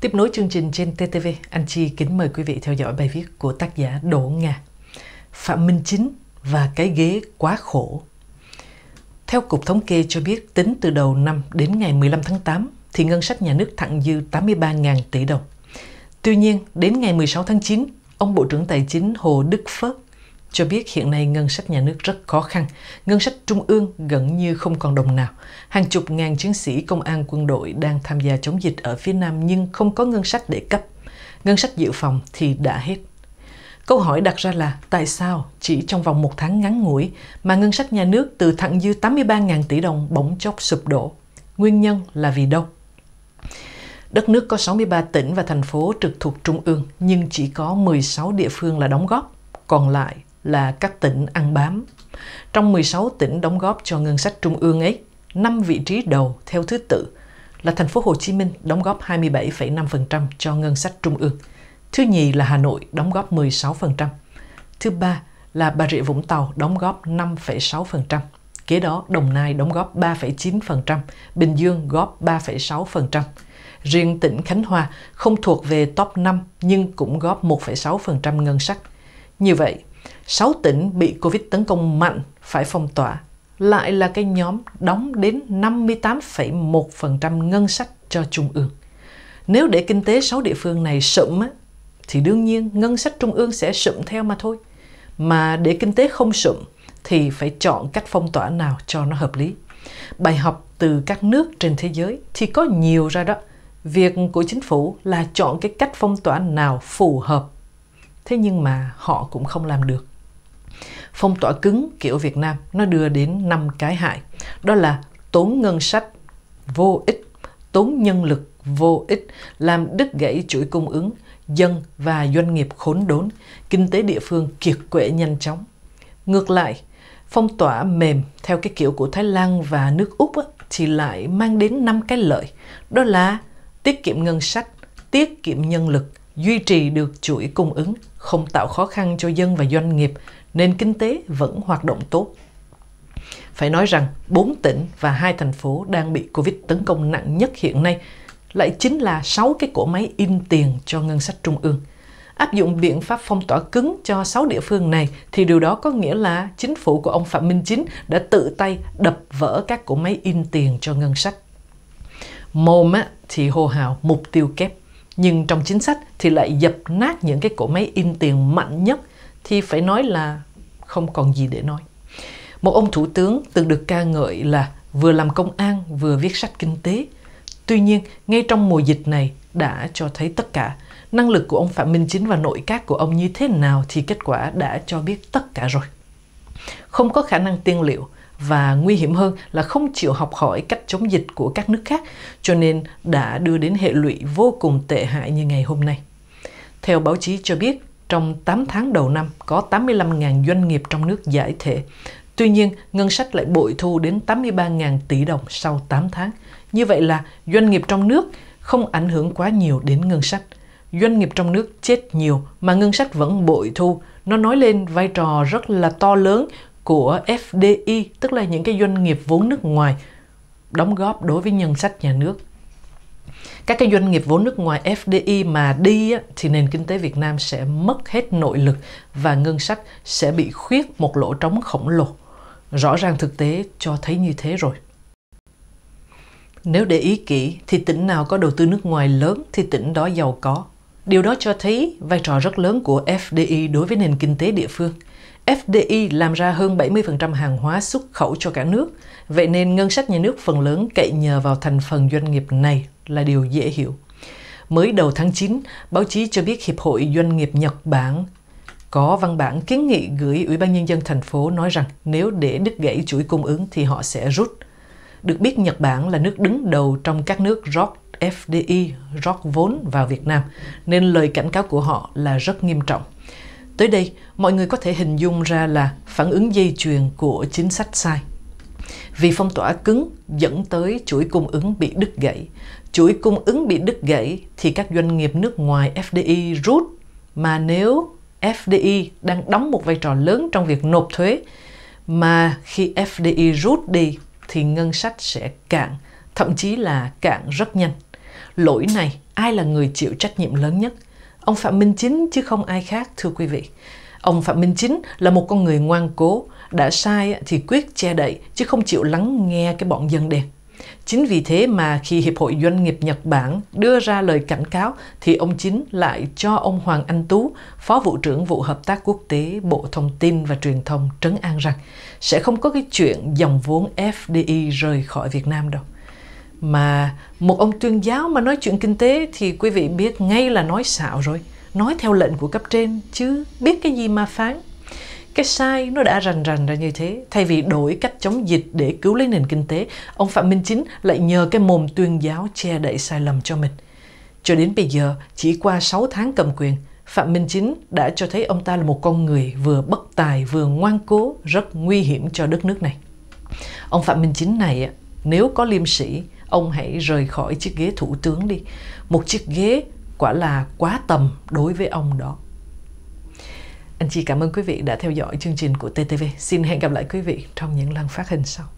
Tiếp nối chương trình trên TTV, anh Chi kính mời quý vị theo dõi bài viết của tác giả Đỗ Nga. Phạm Minh Chính và cái ghế quá khổ. Theo Cục Thống kê cho biết, tính từ đầu năm đến ngày 15 tháng 8, thì ngân sách nhà nước thặng dư 83.000 tỷ đồng. Tuy nhiên, đến ngày 16 tháng 9, ông Bộ trưởng Tài chính Hồ Đức Phước cho biết hiện nay ngân sách nhà nước rất khó khăn, ngân sách trung ương gần như không còn đồng nào. Hàng chục ngàn chiến sĩ công an quân đội đang tham gia chống dịch ở phía Nam nhưng không có ngân sách để cấp. Ngân sách dự phòng thì đã hết. Câu hỏi đặt ra là tại sao chỉ trong vòng một tháng ngắn ngủi mà ngân sách nhà nước từ thặng dư 83.000 tỷ đồng bỗng chốc sụp đổ? Nguyên nhân là vì đâu? Đất nước có 63 tỉnh và thành phố trực thuộc trung ương nhưng chỉ có 16 địa phương là đóng góp, còn lại là các tỉnh ăn bám. Trong 16 tỉnh đóng góp cho ngân sách trung ương ấy, 5 vị trí đầu theo thứ tự là thành phố Hồ Chí Minh đóng góp 27,5% cho ngân sách trung ương. Thứ nhì là Hà Nội đóng góp 16%. Thứ ba là Bà Rịa Vũng Tàu đóng góp 5,6%. Kế đó Đồng Nai đóng góp 3,9%, Bình Dương góp 3,6%. Riêng tỉnh Khánh Hòa không thuộc về top 5 nhưng cũng góp 1,6% ngân sách. Như vậy, 6 tỉnh bị Covid tấn công mạnh phải phong tỏa, lại là cái nhóm đóng đến 58,1% ngân sách cho trung ương. Nếu để kinh tế 6 địa phương này sụm á, thì đương nhiên ngân sách trung ương sẽ sụm theo mà thôi. Mà để kinh tế không sụm thì phải chọn cách phong tỏa nào cho nó hợp lý. Bài học từ các nước trên thế giới thì có nhiều ra đó. Việc của chính phủ là chọn cái cách phong tỏa nào phù hợp. Thế nhưng mà họ cũng không làm được. Phong tỏa cứng kiểu Việt Nam nó đưa đến 5 cái hại. Đó là tốn ngân sách vô ích, tốn nhân lực vô ích, làm đứt gãy chuỗi cung ứng, dân và doanh nghiệp khốn đốn, kinh tế địa phương kiệt quệ nhanh chóng. Ngược lại, phong tỏa mềm theo cái kiểu của Thái Lan và nước Úc thì lại mang đến 5 cái lợi, đó là tiết kiệm ngân sách, tiết kiệm nhân lực, duy trì được chuỗi cung ứng, không tạo khó khăn cho dân và doanh nghiệp, nền kinh tế vẫn hoạt động tốt. Phải nói rằng bốn tỉnh và hai thành phố đang bị Covid tấn công nặng nhất hiện nay lại chính là sáu cái cỗ máy in tiền cho ngân sách trung ương. Áp dụng biện pháp phong tỏa cứng cho sáu địa phương này thì điều đó có nghĩa là chính phủ của ông Phạm Minh Chính đã tự tay đập vỡ các cỗ máy in tiền cho ngân sách. Mồm á, thì hô hào mục tiêu kép, nhưng trong chính sách thì lại dập nát những cái cỗ máy in tiền mạnh nhất thì phải nói là không còn gì để nói. Một ông thủ tướng từng được ca ngợi là vừa làm công an vừa viết sách kinh tế. Tuy nhiên, ngay trong mùa dịch này đã cho thấy tất cả. Năng lực của ông Phạm Minh Chính và nội các của ông như thế nào thì kết quả đã cho biết tất cả rồi. Không có khả năng tiên liệu và nguy hiểm hơn là không chịu học hỏi cách chống dịch của các nước khác, cho nên đã đưa đến hệ lụy vô cùng tệ hại như ngày hôm nay. Theo báo chí cho biết, trong 8 tháng đầu năm có 85.000 doanh nghiệp trong nước giải thể. Tuy nhiên, ngân sách lại bội thu đến 83.000 tỷ đồng sau 8 tháng. Như vậy là doanh nghiệp trong nước không ảnh hưởng quá nhiều đến ngân sách. Doanh nghiệp trong nước chết nhiều mà ngân sách vẫn bội thu. Nó nói lên vai trò rất là to lớn của FDI, tức là những cái doanh nghiệp vốn nước ngoài đóng góp đối với ngân sách nhà nước các cái doanh nghiệp vốn nước ngoài FDI mà đi thì nền kinh tế Việt Nam sẽ mất hết nội lực và ngân sách sẽ bị khuyết một lỗ trống khổng lồ. Rõ ràng thực tế cho thấy như thế rồi. Nếu để ý kỹ thì tỉnh nào có đầu tư nước ngoài lớn thì tỉnh đó giàu có. Điều đó cho thấy vai trò rất lớn của FDI đối với nền kinh tế địa phương. FDI làm ra hơn 70% hàng hóa xuất khẩu cho cả nước, vậy nên ngân sách nhà nước phần lớn cậy nhờ vào thành phần doanh nghiệp này là điều dễ hiểu. Mới đầu tháng 9, báo chí cho biết Hiệp hội Doanh nghiệp Nhật Bản có văn bản kiến nghị gửi Ủy ban Nhân dân thành phố nói rằng nếu để đứt gãy chuỗi cung ứng thì họ sẽ rút. Được biết Nhật Bản là nước đứng đầu trong các nước rót FDI, rót vốn vào Việt Nam, nên lời cảnh cáo của họ là rất nghiêm trọng. Tới đây, mọi người có thể hình dung ra là phản ứng dây chuyền của chính sách sai. Vì phong tỏa cứng dẫn tới chuỗi cung ứng bị đứt gãy. Chuỗi cung ứng bị đứt gãy thì các doanh nghiệp nước ngoài FDI rút mà nếu FDI đang đóng một vai trò lớn trong việc nộp thuế mà khi FDI rút đi thì ngân sách sẽ cạn, thậm chí là cạn rất nhanh. Lỗi này ai là người chịu trách nhiệm lớn nhất? ông Phạm Minh Chính chứ không ai khác thưa quý vị. Ông Phạm Minh Chính là một con người ngoan cố, đã sai thì quyết che đậy chứ không chịu lắng nghe cái bọn dân đen. Chính vì thế mà khi Hiệp hội Doanh nghiệp Nhật Bản đưa ra lời cảnh cáo thì ông Chính lại cho ông Hoàng Anh Tú, Phó Vụ trưởng Vụ Hợp tác Quốc tế Bộ Thông tin và Truyền thông trấn an rằng sẽ không có cái chuyện dòng vốn FDI rời khỏi Việt Nam đâu mà một ông tuyên giáo mà nói chuyện kinh tế thì quý vị biết ngay là nói xạo rồi nói theo lệnh của cấp trên chứ biết cái gì mà phán cái sai nó đã rành rành ra như thế thay vì đổi cách chống dịch để cứu lấy nền kinh tế ông phạm minh chính lại nhờ cái mồm tuyên giáo che đậy sai lầm cho mình cho đến bây giờ chỉ qua 6 tháng cầm quyền phạm minh chính đã cho thấy ông ta là một con người vừa bất tài vừa ngoan cố rất nguy hiểm cho đất nước này ông phạm minh chính này nếu có liêm sĩ ông hãy rời khỏi chiếc ghế thủ tướng đi một chiếc ghế quả là quá tầm đối với ông đó anh chị cảm ơn quý vị đã theo dõi chương trình của TTV. Xin hẹn gặp lại quý vị trong những lần phát hình sau.